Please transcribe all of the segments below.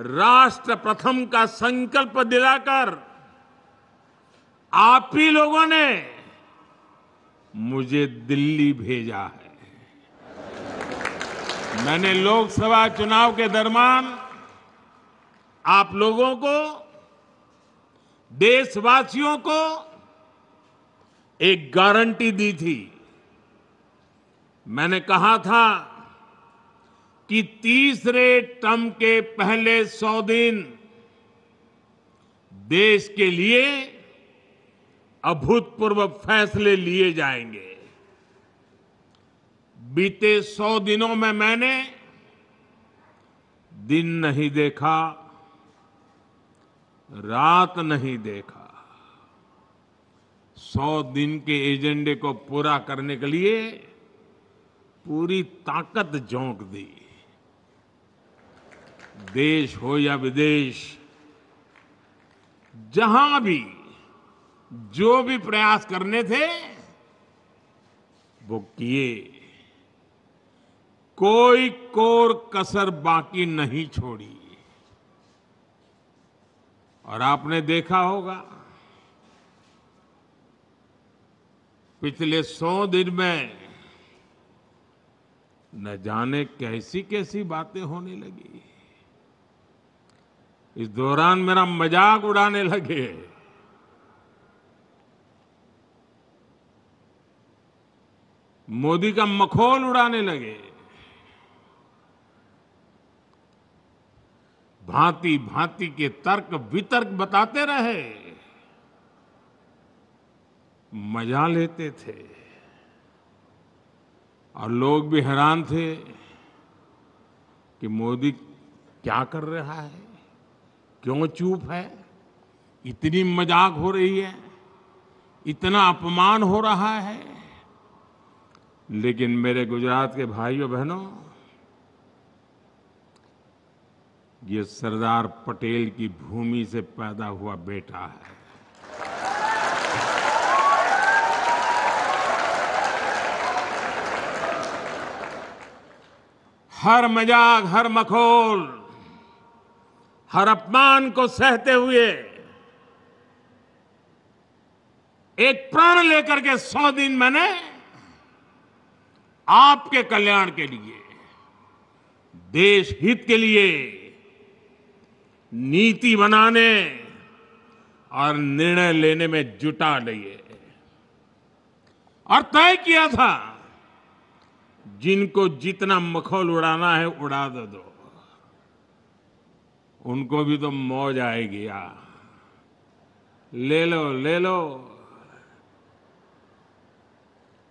राष्ट्र प्रथम का संकल्प दिलाकर आप ही लोगों ने मुझे दिल्ली भेजा है मैंने लोकसभा चुनाव के दरमियान आप लोगों को देशवासियों को एक गारंटी दी थी मैंने कहा था कि तीसरे टर्म के पहले सौ दिन देश के लिए अभूतपूर्व फैसले लिए जाएंगे बीते सौ दिनों में मैंने दिन नहीं देखा रात नहीं देखा सौ दिन के एजेंडे को पूरा करने के लिए पूरी ताकत झोंक दी देश हो या विदेश जहां भी जो भी प्रयास करने थे वो किए कोई कोर कसर बाकी नहीं छोड़ी और आपने देखा होगा पिछले सौ दिन में न जाने कैसी कैसी बातें होने लगी इस दौरान मेरा मजाक उड़ाने लगे मोदी का मखोल उड़ाने लगे भांति भांति के तर्क वितर्क बताते रहे मजा लेते थे और लोग भी हैरान थे कि मोदी क्या कर रहा है क्यों चूप है इतनी मजाक हो रही है इतना अपमान हो रहा है लेकिन मेरे गुजरात के भाइयों बहनों ये सरदार पटेल की भूमि से पैदा हुआ बेटा है हर मजाक हर मखोल हर अपमान को सहते हुए एक प्राण लेकर के सौ दिन मैंने आपके कल्याण के लिए देश हित के लिए नीति बनाने और निर्णय लेने में जुटा लिए और तय किया था जिनको जितना मखौल उड़ाना है उड़ा दो उनको भी तो मौज आएगी यार ले लो ले लो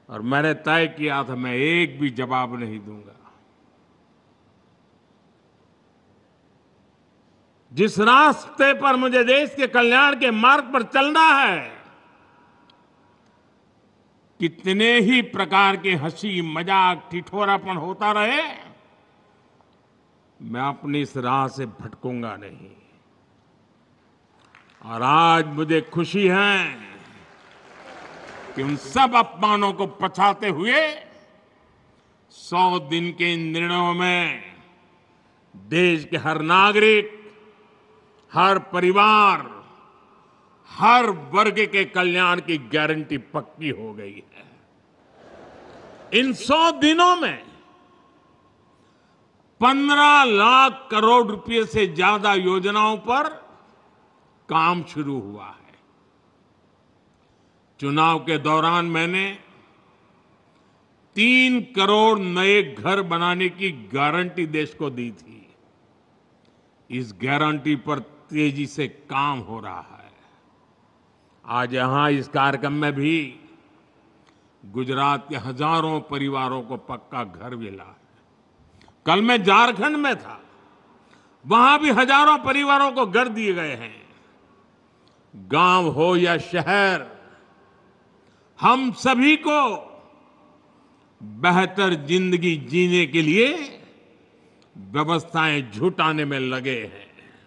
और मैंने तय किया था मैं एक भी जवाब नहीं दूंगा जिस रास्ते पर मुझे देश के कल्याण के मार्ग पर चलना है कितने ही प्रकार के हंसी मजाक ठिठोरापन होता रहे मैं अपनी इस राह से भटकूंगा नहीं और आज मुझे खुशी है कि उन सब अपमानों को पछाते हुए सौ दिन के इन निर्णयों में देश के हर नागरिक हर परिवार हर वर्ग के कल्याण की गारंटी पक्की हो गई है इन सौ दिनों में पंद्रह लाख करोड़ रुपए से ज्यादा योजनाओं पर काम शुरू हुआ है चुनाव के दौरान मैंने तीन करोड़ नए घर बनाने की गारंटी देश को दी थी इस गारंटी पर तेजी से काम हो रहा है आज यहां इस कार्यक्रम में भी गुजरात के हजारों परिवारों को पक्का घर मिला है कल मैं झारखंड में था वहां भी हजारों परिवारों को घर दिए गए हैं गांव हो या शहर हम सभी को बेहतर जिंदगी जीने के लिए व्यवस्थाएं झुटाने में लगे हैं